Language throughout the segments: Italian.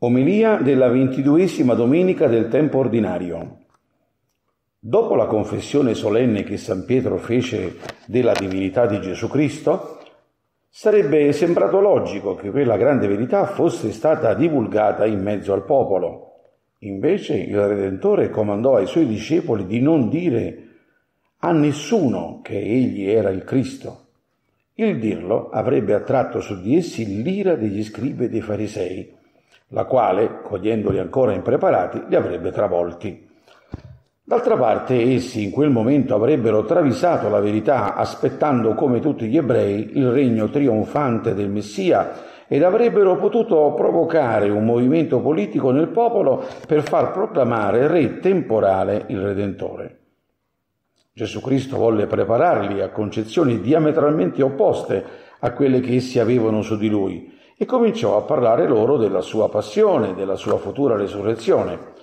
Omelia della ventiduesima domenica del tempo ordinario. Dopo la confessione solenne che San Pietro fece della divinità di Gesù Cristo, sarebbe sembrato logico che quella grande verità fosse stata divulgata in mezzo al popolo. Invece il Redentore comandò ai suoi discepoli di non dire a nessuno che egli era il Cristo. Il dirlo avrebbe attratto su di essi l'ira degli scribi e dei farisei la quale, cogliendoli ancora impreparati, li avrebbe travolti. D'altra parte, essi in quel momento avrebbero travisato la verità, aspettando come tutti gli ebrei il regno trionfante del Messia ed avrebbero potuto provocare un movimento politico nel popolo per far proclamare re temporale il Redentore. Gesù Cristo volle prepararli a concezioni diametralmente opposte a quelle che essi avevano su di lui e cominciò a parlare loro della sua passione, della sua futura resurrezione.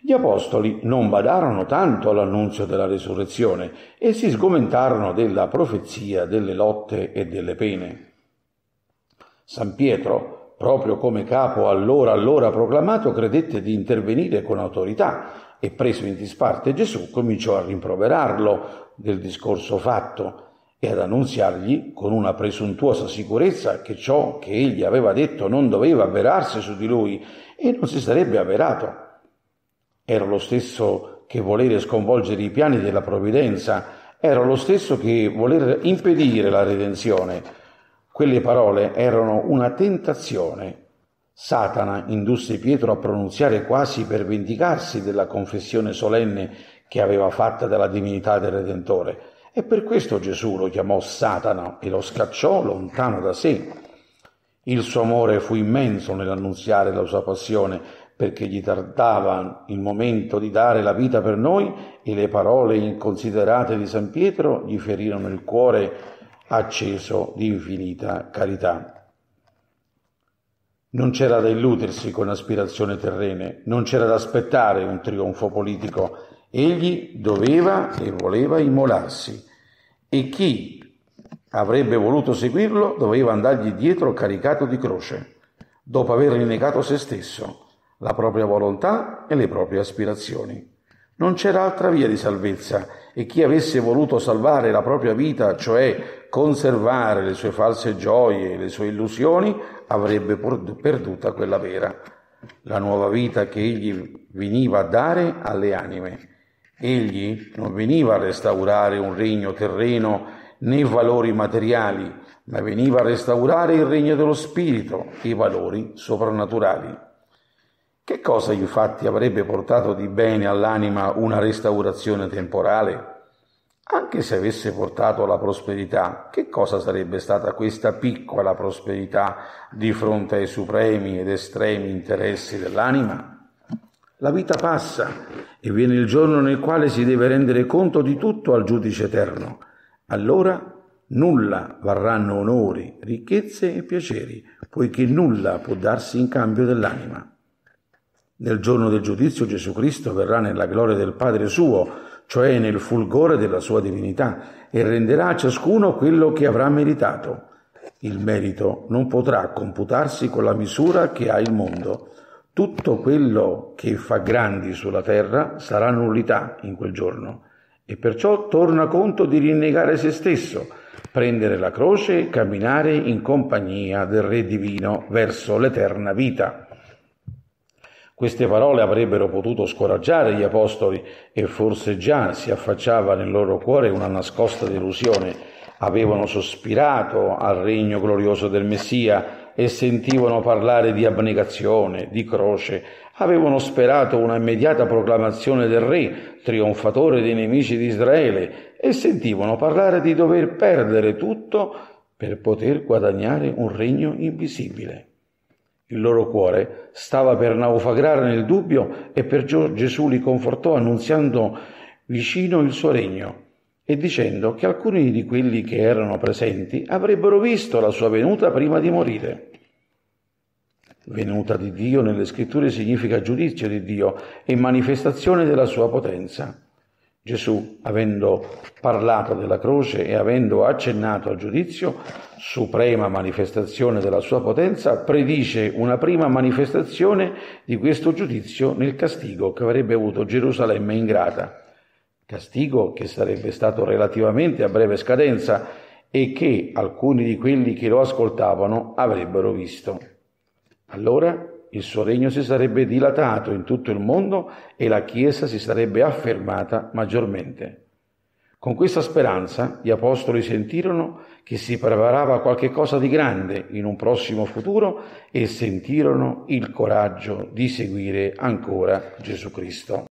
Gli apostoli non badarono tanto all'annunzio della resurrezione e si sgomentarono della profezia, delle lotte e delle pene. San Pietro, proprio come capo allora allora proclamato, credette di intervenire con autorità e preso in disparte Gesù cominciò a rimproverarlo del discorso fatto e ad annunziargli con una presuntuosa sicurezza che ciò che egli aveva detto non doveva avverarsi su di lui e non si sarebbe avverato. Era lo stesso che volere sconvolgere i piani della provvidenza, era lo stesso che voler impedire la redenzione. Quelle parole erano una tentazione. Satana indusse Pietro a pronunziare quasi per vendicarsi della confessione solenne che aveva fatta della divinità del Redentore. E per questo Gesù lo chiamò Satana e lo scacciò lontano da sé. Il suo amore fu immenso nell'annunziare la sua passione, perché gli tardava il momento di dare la vita per noi e le parole inconsiderate di San Pietro gli ferirono il cuore acceso di infinita carità. Non c'era da illudersi con aspirazioni terrene, non c'era da aspettare un trionfo politico. Egli doveva e voleva immolarsi e chi avrebbe voluto seguirlo doveva andargli dietro caricato di croce, dopo aver rinnegato se stesso, la propria volontà e le proprie aspirazioni. Non c'era altra via di salvezza e chi avesse voluto salvare la propria vita, cioè conservare le sue false gioie e le sue illusioni, avrebbe perduta quella vera, la nuova vita che egli veniva a dare alle anime Egli non veniva a restaurare un regno terreno né valori materiali, ma veniva a restaurare il regno dello spirito e i valori soprannaturali. Che cosa infatti avrebbe portato di bene all'anima una restaurazione temporale? Anche se avesse portato alla prosperità, che cosa sarebbe stata questa piccola prosperità di fronte ai supremi ed estremi interessi dell'anima? La vita passa e viene il giorno nel quale si deve rendere conto di tutto al giudice eterno. Allora nulla varranno onori, ricchezze e piaceri, poiché nulla può darsi in cambio dell'anima. Nel giorno del giudizio Gesù Cristo verrà nella gloria del Padre suo, cioè nel fulgore della sua divinità, e renderà a ciascuno quello che avrà meritato. Il merito non potrà computarsi con la misura che ha il mondo tutto quello che fa grandi sulla terra sarà nullità in quel giorno e perciò torna conto di rinnegare se stesso, prendere la croce e camminare in compagnia del Re Divino verso l'eterna vita. Queste parole avrebbero potuto scoraggiare gli apostoli e forse già si affacciava nel loro cuore una nascosta delusione. Avevano sospirato al regno glorioso del Messia, e sentivano parlare di abnegazione, di croce, avevano sperato una immediata proclamazione del re, trionfatore dei nemici di Israele, e sentivano parlare di dover perdere tutto per poter guadagnare un regno invisibile. Il loro cuore stava per naufragare nel dubbio e perciò Gesù li confortò annunziando vicino il suo regno e dicendo che alcuni di quelli che erano presenti avrebbero visto la sua venuta prima di morire. Venuta di Dio nelle scritture significa giudizio di Dio e manifestazione della sua potenza. Gesù, avendo parlato della croce e avendo accennato al giudizio, suprema manifestazione della sua potenza, predice una prima manifestazione di questo giudizio nel castigo che avrebbe avuto Gerusalemme ingrata castigo che sarebbe stato relativamente a breve scadenza e che alcuni di quelli che lo ascoltavano avrebbero visto. Allora il suo regno si sarebbe dilatato in tutto il mondo e la Chiesa si sarebbe affermata maggiormente. Con questa speranza gli apostoli sentirono che si preparava qualche cosa di grande in un prossimo futuro e sentirono il coraggio di seguire ancora Gesù Cristo.